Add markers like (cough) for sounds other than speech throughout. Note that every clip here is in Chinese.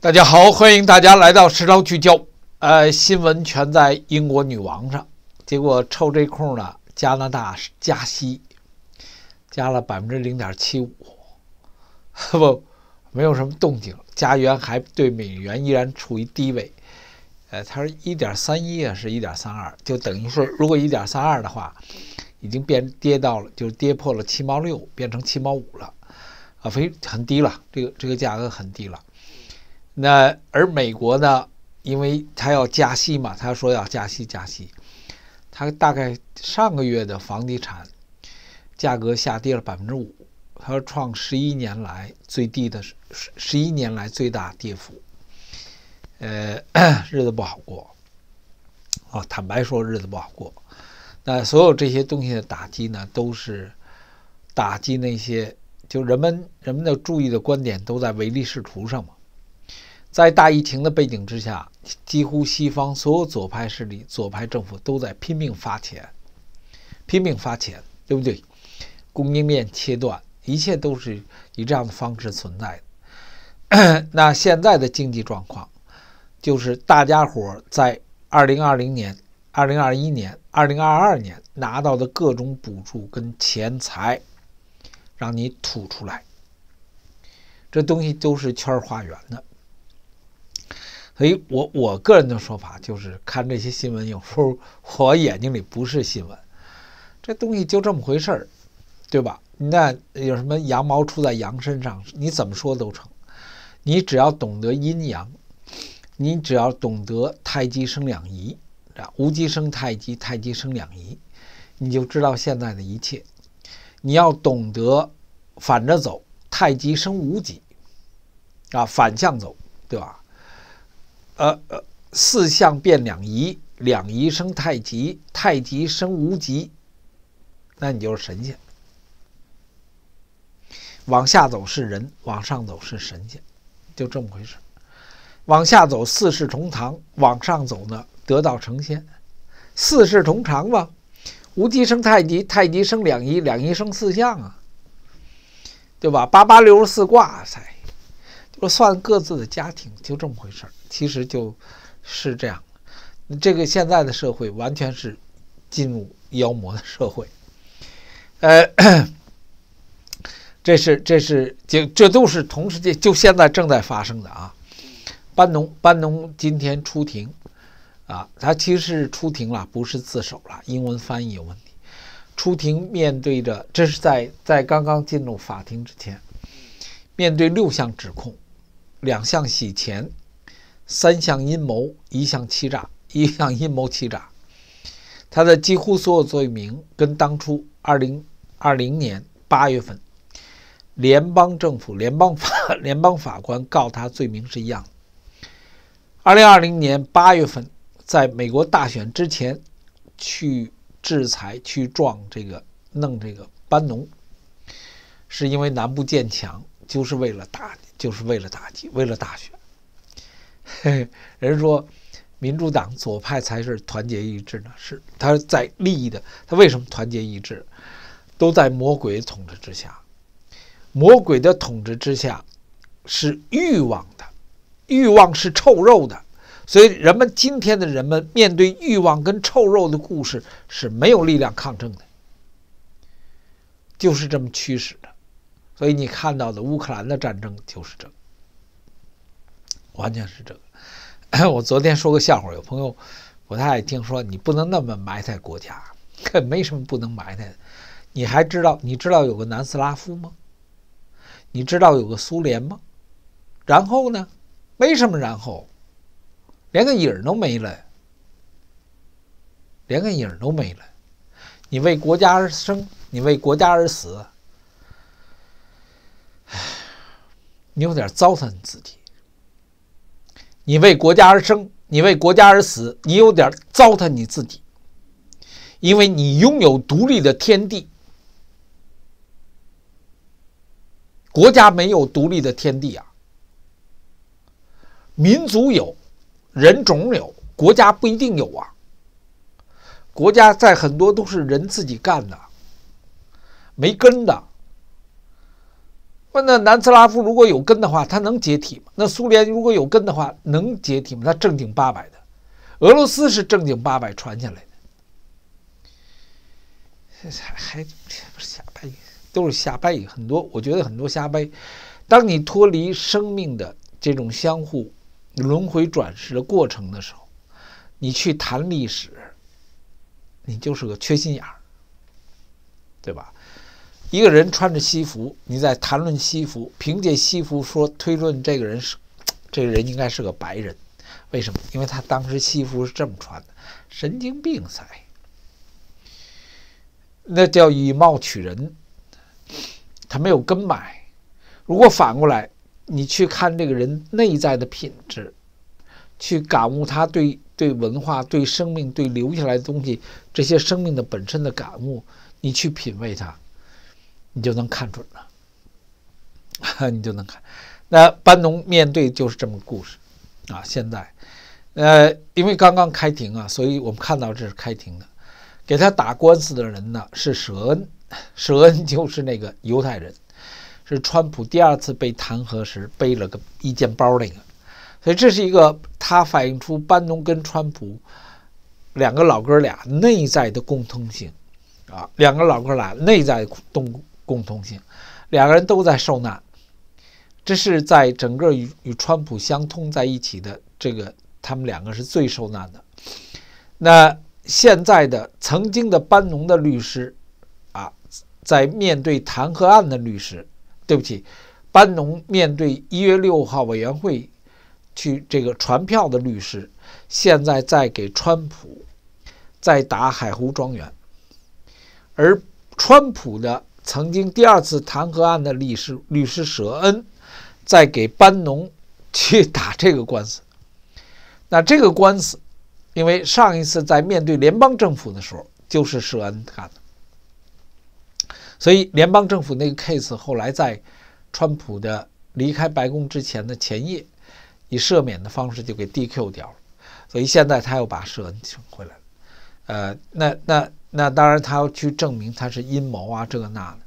大家好，欢迎大家来到时朝聚焦。呃，新闻全在英国女王上，结果抽这空呢，加拿大加息加了百分之零点七五，(laughs) 不，没有什么动静。加元还对美元依然处于低位。呃，它是1.31啊，是1.32，就等于是如果1.32的话，已经变跌到了，就是跌破了七毛六，变成七毛五了啊，非很低了，这个这个价格很低了。那而美国呢？因为他要加息嘛，他说要加息，加息。他大概上个月的房地产价格下跌了百分之五，说创十一年来最低的十十十一年来最大跌幅。呃，日子不好过啊！坦白说，日子不好过。那所有这些东西的打击呢，都是打击那些就人们人们的注意的观点都在唯利是图上嘛。在大疫情的背景之下，几乎西方所有左派势力、左派政府都在拼命发钱，拼命发钱，对不对？供应链切断，一切都是以这样的方式存在的。(coughs) 那现在的经济状况，就是大家伙在2020年、2021年、2022年拿到的各种补助跟钱财，让你吐出来。这东西都是圈儿画圆的。所以，我我个人的说法就是，看这些新闻，有时候 (laughs) 我眼睛里不是新闻，这东西就这么回事儿，对吧？那有什么羊毛出在羊身上，你怎么说都成。你只要懂得阴阳，你只要懂得太极生两仪，啊，无极生太极，太极生两仪，你就知道现在的一切。你要懂得反着走，太极生无极，啊，反向走，对吧？呃呃，四象变两仪，两仪生太极，太极生无极，那你就是神仙。往下走是人，往上走是神仙，就这么回事。往下走四世同堂，往上走呢得道成仙，四世同堂嘛，无极生太极，太极生两仪，两仪生四象啊，对吧？八八六十四卦，塞。说算各自的家庭就这么回事儿，其实就，是这样。这个现在的社会完全是进入妖魔的社会，呃，(clears throat) 这是这是就这都是同时界就现在正在发生的啊。班农班农今天出庭啊，他其实是出庭了，不是自首了，英文翻译有问题。出庭面对着，这是在在刚刚进入法庭之前，面对六项指控。两项洗钱，三项阴谋，一项欺诈，一项阴谋欺诈。他的几乎所有罪名跟当初二零二零年八月份联邦政府、联邦法、联邦法官告他罪名是一样的。二零二零年八月份，在美国大选之前去制裁、去撞这个、弄这个班农，是因为南部建墙，就是为了打你。就是为了打击，为了大选。(laughs) 人说，民主党左派才是团结一致呢，是他在利益的。他为什么团结一致？都在魔鬼统治之下，魔鬼的统治之下是欲望的，欲望是臭肉的。所以，人们今天的人们面对欲望跟臭肉的故事是没有力量抗争的，就是这么驱使的。所以你看到的乌克兰的战争就是这，完全是这个。(clears throat) 我昨天说个笑话，有朋友不太爱听，说你不能那么埋汰国家，(laughs) 没什么不能埋汰的。你还知道你知道有个南斯拉夫吗？你知道有个苏联吗？然后呢？没什么然后，连个影都没了，连个影都没了。你为国家而生，你为国家而死。唉，你有点糟蹋你自己。你为国家而生，你为国家而死，你有点糟蹋你自己。因为你拥有独立的天地，国家没有独立的天地啊。民族有，人种有，国家不一定有啊。国家在很多都是人自己干的，没根的。问那南斯拉夫如果有根的话，它能解体吗？那苏联如果有根的话，能解体吗？它正经八百的，俄罗斯是正经八百传下来的。还还不是瞎掰，都是瞎掰，很多我觉得很多瞎掰。当你脱离生命的这种相互轮回转世的过程的时候，你去谈历史，你就是个缺心眼儿，对吧？一个人穿着西服，你在谈论西服，凭借西服说推论这个人是，(tsk) 这个人应该是个白人，为什么？因为他当时西服是这么穿的。神经病才，那叫以貌取人，他没有根买。如果反过来，你去看这个人内在的品质，去感悟他对对文化、对生命、对留下来的东西这些生命的本身的感悟，你去品味他。你就能看准了，(laughs) 你就能看。那班农面对就是这么个故事，啊，现在，呃，因为刚刚开庭啊，所以我们看到这是开庭的，给他打官司的人呢是舍恩，(laughs) 舍恩就是那个犹太人，是川普第二次被弹劾时背了个意见包那个，所以这是一个，它反映出班农跟川普两个老哥俩内在的共通性，啊，两个老哥俩内在共。共同性，两个人都在受难，这是在整个与与川普相通在一起的这个，他们两个是最受难的。那现在的曾经的班农的律师，啊，在面对弹劾案的律师，对不起，班农面对一月六号委员会去这个传票的律师，现在在给川普在打海湖庄园，而川普的。曾经第二次弹劾案的律师律师舍恩，在给班农去打这个官司。那这个官司，因为上一次在面对联邦政府的时候就是舍恩干的，所以联邦政府那个 case 后来在川普的离开白宫之前的前夜，以赦免的方式就给 DQ 掉了。所以现在他又把舍恩请回来了。呃，那那。那当然，他要去证明他是阴谋啊，这个那的。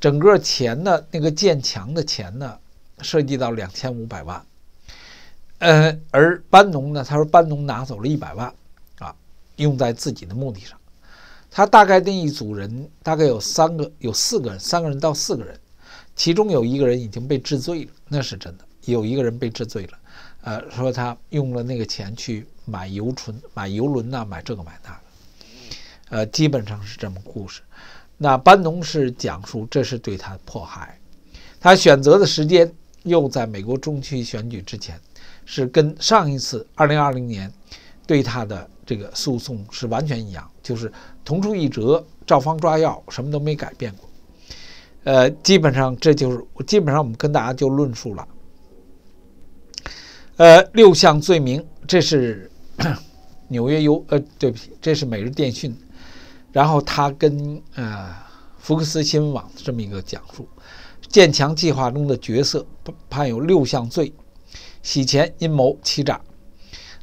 整个钱呢，那个建墙的钱呢，涉及到两千五百万。呃，而班农呢，他说班农拿走了一百万，啊，用在自己的目的上。他大概那一组人，大概有三个，有四个人，三个人到四个人，其中有一个人已经被治罪了，那是真的，有一个人被治罪了。呃，说他用了那个钱去买油船、买油轮呐，买这个买那。个。呃，基本上是这么故事。那班农是讲述，这是对他迫害。他选择的时间又在美国中期选举之前，是跟上一次2020年对他的这个诉讼是完全一样，就是同出一辙，照方抓药，什么都没改变过。呃，基本上这就是，基本上我们跟大家就论述了。呃，六项罪名，这是 (coughs) 纽约邮，呃，对不起，这是《每日电讯》。然后他跟呃，福克斯新闻网这么一个讲述，建强计划中的角色判有六项罪，洗钱、阴谋、欺诈。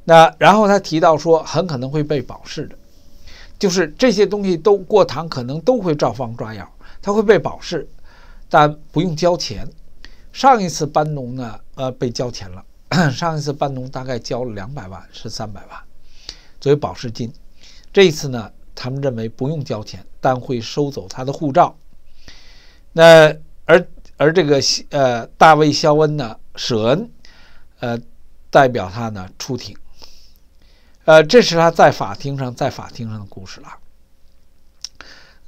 那然后他提到说，很可能会被保释的，就是这些东西都过堂，可能都会照方抓药，他会被保释，但不用交钱。上一次班农呢，呃，被交钱了，(coughs) 上一次班农大概交了两百万，是三百万作为保释金。这一次呢？他们认为不用交钱，但会收走他的护照。那而而这个呃，大卫·肖恩呢？舍恩，呃，代表他呢出庭。呃，这是他在法庭上在法庭上的故事了。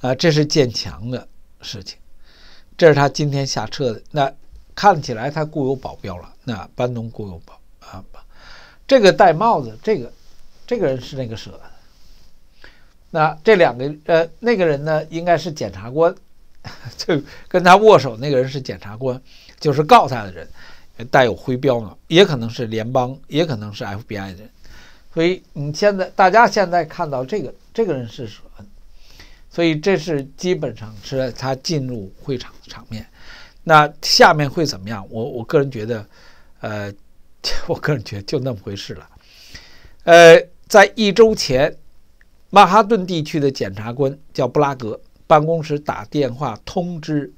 啊，这是建墙的事情。这是他今天下车。的。那看起来他雇有保镖了。那班农雇有保啊保。这个戴帽子，这个这个人是那个舍。那这两个呃，那个人呢，应该是检察官，(laughs) 就跟他握手那个人是检察官，就是告他的人，带有徽标呢，也可能是联邦，也可能是 FBI 的人，所以你现在大家现在看到这个这个人是谁？所以这是基本上是他进入会场场面。那下面会怎么样？我我个人觉得，呃，(laughs) 我个人觉得就那么回事了。呃，在一周前。曼哈顿地区的检察官叫布拉格，办公室打电话通知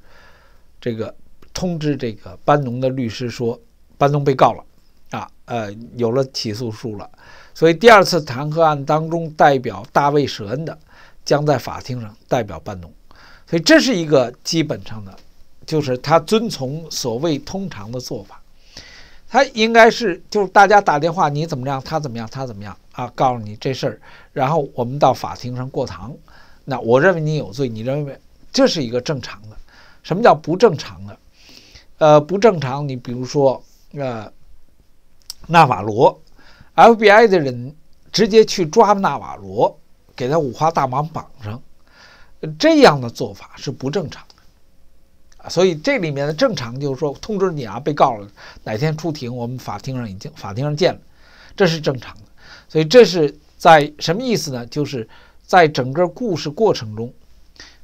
这个通知这个班农的律师说班农被告了，啊，呃，有了起诉书了，所以第二次弹劾案当中代表大卫舍恩的将在法庭上代表班农，所以这是一个基本上的，就是他遵从所谓通常的做法，他应该是就是大家打电话你怎么样他怎么样他怎么样。啊，告诉你这事儿，然后我们到法庭上过堂。那我认为你有罪，你认为这是一个正常的。什么叫不正常的？呃，不正常。你比如说，呃，纳瓦罗，FBI 的人直接去抓纳瓦罗，给他五花大绑绑上，这样的做法是不正常的。所以这里面的正常就是说，通知你啊，被告哪天出庭，我们法庭上已经法庭上见了，这是正常的。所以这是在什么意思呢？就是在整个故事过程中，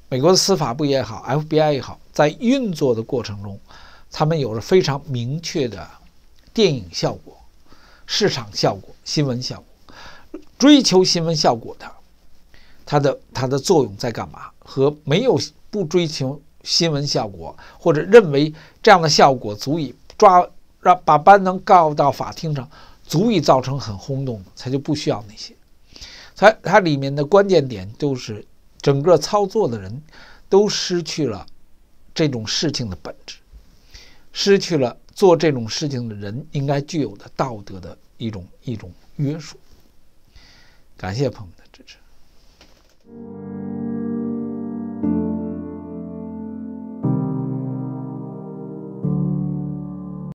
美国的司法部也好，FBI 也好，在运作的过程中，他们有着非常明确的电影效果、市场效果、新闻效果。追求新闻效果的，它的它的作用在干嘛？和没有不追求新闻效果，或者认为这样的效果足以抓让把班能告到法庭上。足以造成很轰动，它就不需要那些。它它里面的关键点就是，整个操作的人，都失去了这种事情的本质，失去了做这种事情的人应该具有的道德的一种一种约束。感谢朋友们的支持。